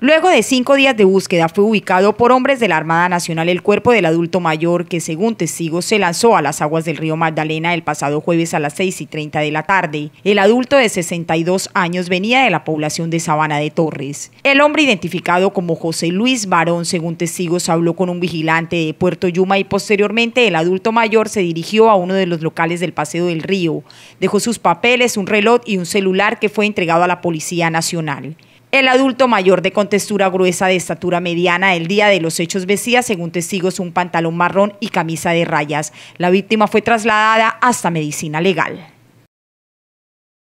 Luego de cinco días de búsqueda fue ubicado por hombres de la Armada Nacional el cuerpo del adulto mayor que según testigos se lanzó a las aguas del río Magdalena el pasado jueves a las 6 y 30 de la tarde. El adulto de 62 años venía de la población de Sabana de Torres. El hombre identificado como José Luis Barón según testigos habló con un vigilante de Puerto Yuma y posteriormente el adulto mayor se dirigió a uno de los locales del Paseo del Río. Dejó sus papeles, un reloj y un celular que fue entregado a la Policía Nacional. El adulto mayor de contextura gruesa de estatura mediana el día de los hechos vestía, según testigos, un pantalón marrón y camisa de rayas. La víctima fue trasladada hasta medicina legal.